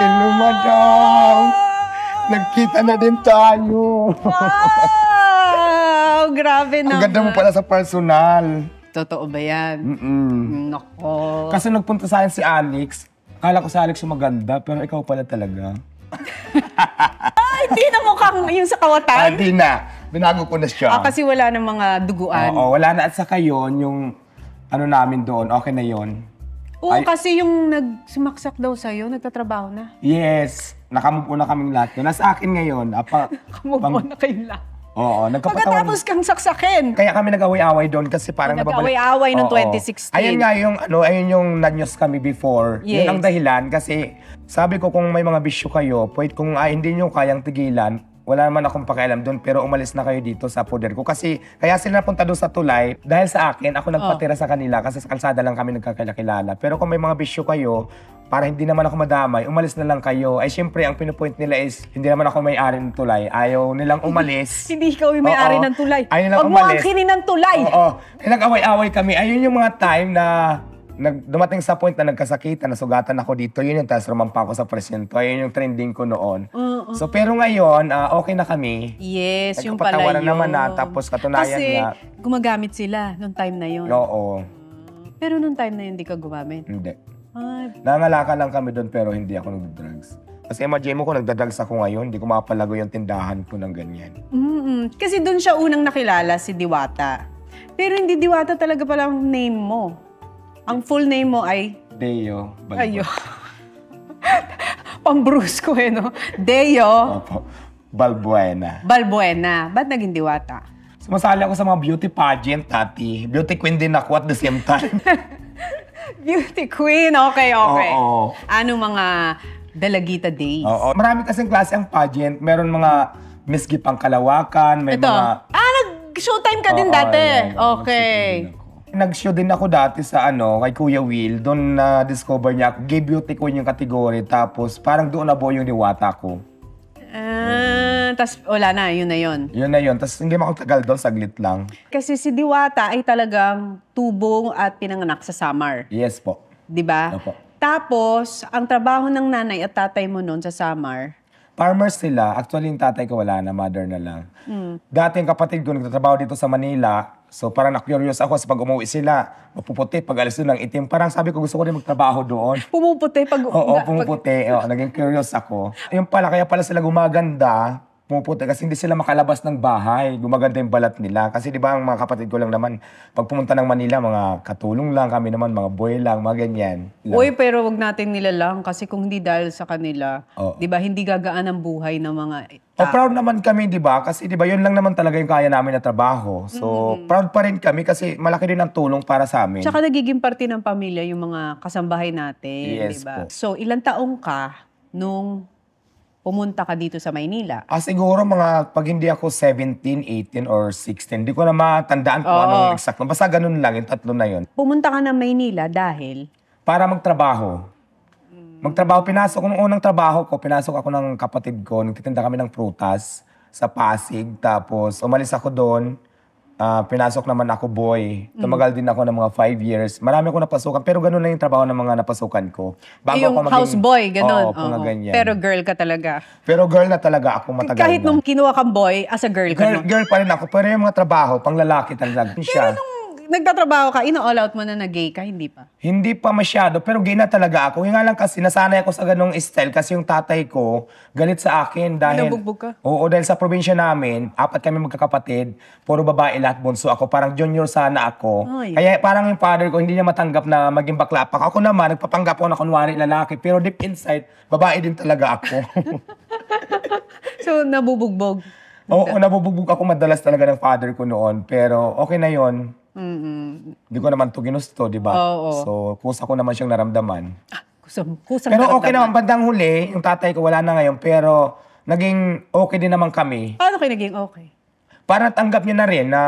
Hello, madam. Nagkita na din tayo. Wow! Grabe naman. Ang ganda mo pala sa personal. Totoo ba yan? Mm-mm. Nako. Kasi nagpunta sa akin si Alex. Akala ko si Alex yung maganda, pero ikaw pala talaga. Ay, hindi na mukhang yung sa kawatan. Hindi ah, na. Binago ko na siya. Ah, kasi wala ng mga duguan. Oo, wala na. At saka yun, yung ano namin doon, okay na yon Oo, Ay- kasi yung nagsumaksak daw sa'yo, nagtatrabaho na. Yes, nakamove on na kaming lahat. yun. Nasa akin ngayon, apa, Kamove pam- na kayo lahat. Oo, nagkapatawan. Pagkatapos kang saksakin. Kaya kami nag-away-away doon kasi parang Oh, nababalik- nag-away-away noong 2016. Ayun nga yung, ano, ayun yung nanyos kami before. Yes. Yun ang dahilan kasi sabi ko kung may mga bisyo kayo, pwede kung ah, hindi nyo kayang tigilan, wala naman akong pakialam doon pero umalis na kayo dito sa poder ko. Kasi kaya sila napunta doon sa tulay dahil sa akin, ako nagpatira oh. sa kanila kasi sa kalsada lang kami nagkakilala. Pero kung may mga bisyo kayo, para hindi naman ako madamay, umalis na lang kayo. Ay syempre, ang pinupoint nila is, hindi naman ako may-ari ng tulay. Ayaw nilang umalis. hindi ikaw yung may-ari ng tulay. Ayaw nilang Wag umalis. Huwag mo ang ng tulay. Oo. oo. Nag-away-away kami. Ayun yung mga time na nag, dumating sa point na nagkasakit, na nasugatan ako dito, yun yung test rumampa ako sa presyento. Yun yung trending ko noon. Mm, mm. So, pero ngayon, uh, okay na kami. Yes, yung pala yun. naman na, ah, tapos katunayan Kasi, na. Kasi gumagamit sila nung time na yun. Oo. Pero nung time na yun, hindi ka gumamit? Hindi. Ay. Nangalaka lang kami doon pero hindi ako nag-drugs. Kasi imagine mo kung nagdadags ako ngayon, hindi ko mapalago yung tindahan ko ng ganyan. Mm-mm. Kasi doon siya unang nakilala, si Diwata. Pero hindi Diwata talaga pala ang name mo. Ang full name mo ay? Deyo Balibot. Ayo. Pambrusko eh, no? Deyo? Opo. Balbuena. Balbuena. Ba't naging diwata? Sumasali ako sa mga beauty pageant, tati. Beauty queen din ako at the same time. beauty queen, okay, okay. Oo. Ano mga dalagita days? Oo. Marami kasing klase ang pageant. Meron mga Miss Gipang Kalawakan, may Ito. mga... Ah, nag-showtime ka din Oo, dati. ayan, ayan. Okay. nag Nag-show din ako dati sa ano, kay Kuya Will. Doon na-discover niya ako. Gay beauty ko yung category. Tapos parang doon na boy yung niwata ko. Ah, tas wala na, yun na yun. Yun na yun. Tapos hindi makatagal doon, saglit lang. Kasi si Diwata ay talagang tubong at pinanganak sa Samar, Yes po. 'di ba? Opo. Tapos ang trabaho ng nanay at tatay mo noon sa Samar farmers sila. Actually, yung tatay ko wala na, mother na lang. Mm. Dating kapatid ko nagtatrabaho dito sa Manila. So parang na-curious ako sa pag umuwi sila. Mapuputi pag alis doon ng itim. Parang sabi ko gusto ko rin magtrabaho doon. Pumuputi pag... Oo, pumuputi. Pag... Oo, naging curious ako. Yung pala, kaya pala sila gumaganda pumupunta kasi hindi sila makalabas ng bahay. Gumaganda yung balat nila. Kasi di ba ang mga kapatid ko lang naman, pag pumunta ng Manila, mga katulong lang kami naman, mga boy lang, mga ganyan. Lang. Uy, pero wag natin nila lang kasi kung hindi dahil sa kanila, oh. di ba, hindi gagaan ang buhay ng mga oh, tao. Oh, proud naman kami, di ba? Kasi di ba, yun lang naman talaga yung kaya namin na trabaho. So, mm-hmm. proud pa rin kami kasi malaki din ang tulong para sa amin. Tsaka nagiging parte ng pamilya yung mga kasambahay natin, yes, di ba? So, ilang taong ka nung pumunta ka dito sa Maynila? Ah, siguro mga, pag hindi ako 17, 18, or 16, hindi ko na matandaan kung Oo. anong exact. Basta ganun lang, yung tatlo na yun. Pumunta ka ng Maynila dahil Para magtrabaho. Magtrabaho, pinasok ko nung unang trabaho ko, pinasok ako ng kapatid ko, nagtitinda kami ng prutas sa Pasig. Tapos umalis ako doon, Uh, pinasok naman ako boy. Tumagal din ako ng mga five years. Marami akong napasukan, pero ganun lang yung trabaho ng mga napasukan ko. Bago yung ako maging, houseboy, ganun. Oo, mga ganyan. Pero, girl ka talaga. Pero girl na talaga ako matagal Kahit na. nung kinuha kang boy, as a girl ka girl, girl pa rin ako, pero yung mga trabaho, pang lalaki talaga. Siya. Pero nung nagtatrabaho ka, ino-all out mo na na gay ka, hindi pa? Hindi pa masyado, pero gay na talaga ako. Yung nga lang kasi, nasanay ako sa ganong style kasi yung tatay ko, galit sa akin dahil... Nabugbog ka? Oo, dahil sa probinsya namin, apat kami magkakapatid, puro babae lahat bunso ako. Parang junior sana ako. Oy. Kaya parang yung father ko, hindi niya matanggap na maging bakla pa. Ako naman, nagpapanggap ako na kunwari lalaki, pero deep inside, babae din talaga ako. so, nabubugbog? Oo, nabubugbog ako madalas talaga ng father ko noon. Pero okay na yon Mm-mm. Hindi ko naman to ginusto, di ba? Oo. So, kusa ko naman siyang naramdaman. Ah, kusang, kusang Pero okay naman, bandang huli, yung tatay ko wala na ngayon, pero naging okay din naman kami. Paano kayo naging okay? Para tanggap niya na rin na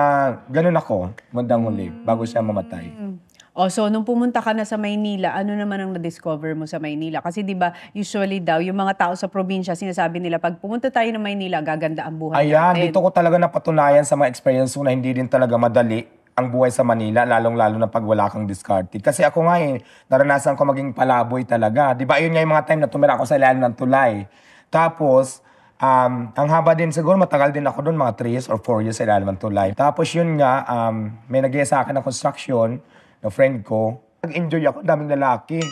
ganun ako, bandang huli, bago siya mamatay. Mm. Oh, so nung pumunta ka na sa Maynila, ano naman ang na-discover mo sa Maynila? Kasi 'di ba, usually daw yung mga tao sa probinsya sinasabi nila pag pumunta tayo ng Maynila, gaganda ang buhay Ayan, natin. dito ko talaga napatunayan sa mga experience ko na hindi din talaga madali ang buhay sa Manila, lalong-lalo na pag wala kang discarded. Kasi ako nga eh, naranasan ko maging palaboy talaga. Di ba, yun nga yung mga time na tumira ako sa ilalim ng tulay. Tapos, um, ang haba din siguro, matagal din ako doon, mga 3 years or 4 years sa ilalim ng tulay. Tapos yun nga, um, may nag sa akin ng construction, na friend ko. Nag-enjoy ako, daming lalaki.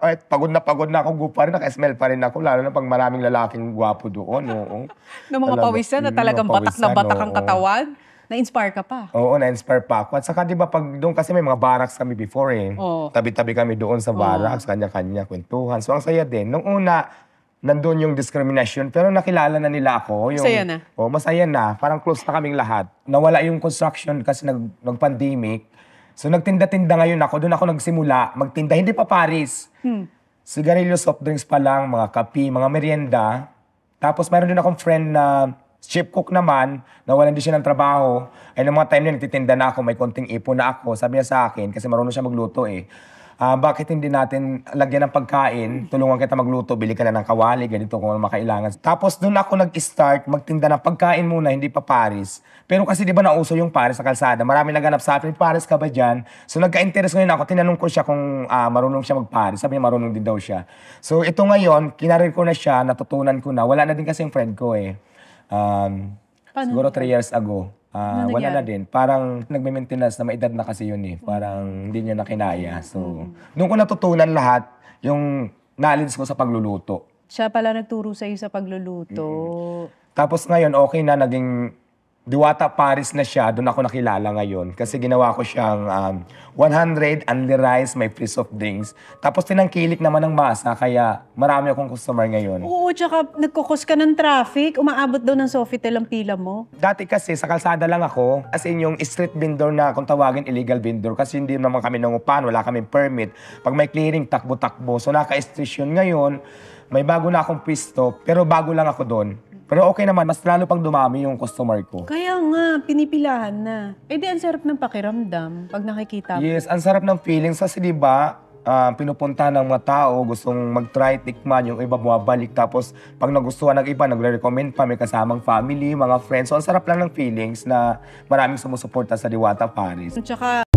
Ay, pagod na pagod na ako, gupa rin, naka-smell pa rin ako, lalo na pag maraming lalaking gwapo doon. Oo. Ng mga Alam, pawisan na mm, talagang pawisan, batak na batak ang katawan. Oo. Na-inspire ka pa. Oo, na-inspire pa ako. At saka, di ba, pag doon kasi may mga barracks kami before eh. Oo. Tabi-tabi kami doon sa barracks, kanya-kanya, kwentuhan. So, ang saya din. Nung una, nandun yung discrimination, pero nakilala na nila ako. Yung, Masaya na. Oo, masaya na. Parang close na kaming lahat. Nawala yung construction kasi nag, nag-pandemic. So, nagtinda-tinda ngayon ako. Doon ako nagsimula. Magtinda, hindi pa Paris. Hmm. Sigarilyo, soft drinks pa lang, mga kape, mga merienda. Tapos, mayroon din akong friend na chef cook naman, nawalan din siya ng trabaho. Ay, ng mga time na nagtitinda na ako, may konting ipon na ako. Sabi niya sa akin, kasi marunong siya magluto eh. Ah, bakit hindi natin lagyan ng pagkain, tulungan kita magluto, bili ka na ng kawali, ganito kung ano makailangan. Tapos doon ako nag-start magtinda ng pagkain muna, hindi pa Paris. Pero kasi di ba nauso yung Paris sa kalsada, marami naghanap sa akin, Paris ka ba dyan? So nagka-interest ngayon ako, tinanong ko siya kung ah, marunong siya mag-Paris. Sabi niya marunong din daw siya. So ito ngayon, kinarir ko na siya, natutunan ko na. Wala na din kasi yung friend ko eh. Um, Paano? siguro 3 years ago, Ah, Ano wala na din. Parang nagme-maintenance na may edad na kasi yun eh. Parang hindi niya na kinaya. So, mm-hmm. doon ko natutunan lahat yung knowledge ko sa pagluluto. Siya pala nagturo sa iyo sa pagluluto. Mm-hmm. Tapos ngayon, okay na naging Diwata Paris na siya, doon ako nakilala ngayon. Kasi ginawa ko siyang um, 100 only rice, may free of drinks. Tapos tinangkilik naman ng masa, kaya marami akong customer ngayon. Oo, tsaka nagkukos ka ng traffic. Umaabot daw ng Sofitel ang pila mo. Dati kasi sa kalsada lang ako, as in yung street vendor na kung tawagin illegal vendor kasi hindi naman kami nangupahan, wala kaming permit. Pag may clearing, takbo-takbo. So naka-station ngayon, may bago na akong pisto, pero bago lang ako doon. Pero okay naman, mas lalo pang dumami yung customer ko. Kaya nga, pinipilahan na. Eh di, ang sarap ng pakiramdam pag nakikita mo. Yes, ang sarap ng feeling. kasi di ba, uh, pinupunta ng mga tao, gustong mag-try, tikman, yung iba bumabalik. Tapos pag nagustuhan ng iba, nagre-recommend pa, may kasamang family, mga friends. So ang sarap lang ng feelings na maraming sumusuporta sa Diwata Paris. At saka,